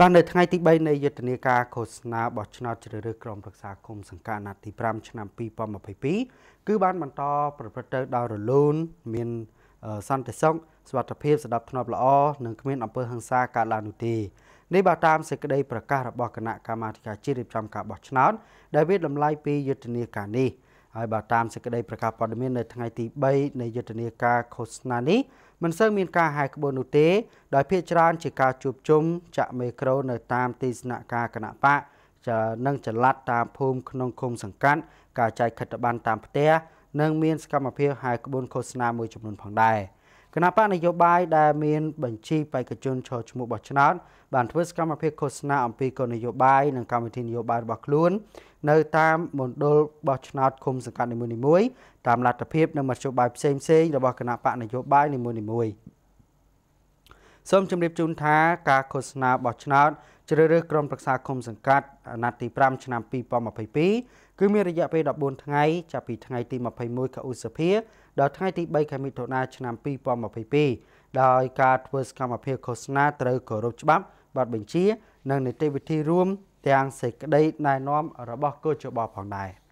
បាននៅថ្ងៃទី3នៃយុទ្ធនាការឃោសនាបោះឆ្នោតជ្រើសរើសក្រុមប្រឹក្សាគុំសង្កាត់អាណត្តិទី5ឆ្នាំ2022គឺបានបន្តប្រព្រឹត្តទៅដោយរលូនមានសន្តិសុខសុវត្ថិភាពស្ដាប់ធ្នាប់ល្អនិងគ្មានអំពើហិង្សាកើតឡើងនោះទេនេះបើតាមសេចក្តីប្រកាសរបស់គណៈកម្មាធិការជាតិរៀបចំការបោះឆ្នោតដែលវាតម្លៃពីយុទ្ធនាការនេះ។ហើយបើតាមសេចក្តីប្រកាសព័ត៌មាននៅថ្ងៃទី3នៃយុទ្ធនាការឃោសនានេះមិនសូវមានការហែកក្បួននោះទេដោយភាគច្រើនជាការជួបជុំចាក់មេក្រូនៅតាមទីស្នាក់ការគណៈបកនិងចល័តតាមភូមិក្នុងឃុំសង្កាត់ការចែកខិត្តប័ណ្ណតាមផ្ទះនិងមានសកម្មភាពហែកក្បួនឃោសនាមួយចំនួនផងដែរ។គណៈបកនយោបាយដែលមានបញ្ជីបេក្ខជនចូលឈ្មោះបោះឆ្នោតបានធ្វើសកម្មភាពឃោសនាអំពីគោលនយោបាយនិងកម្មវិធីនយោបាយរបស់ខ្លួន នៅ តាមមណ្ឌលបោះឆ្នោតឃុំសង្កាត់នីមួយៗតាមលទ្ធភាពនិងមធ្យោបាយផ្សេងៗរបស់គណៈបកនយោបាយនីមួយៗសូមជម្រាបជូនថាការឃោសនាបោះឆ្នោតជ្រើសរើសក្រុមប្រឹក្សាគុំសង្កាត់អាណត្តិទី5ឆ្នាំ2022គឺមានរយៈពេល14ថ្ងៃចាប់ពីថ្ងៃទី21ខែឧសភា ដល់ថ្ងៃទី3ខែមិថុនាឆ្នាំ2022ដោយការធ្វើសកម្មភាពឃោសនាត្រូវគោរពច្បាប់បទបញ្ជា និងនីតិវិធីរួម ទាំងសេចក្តីណែនាំរបស់គូចបផងដែរ។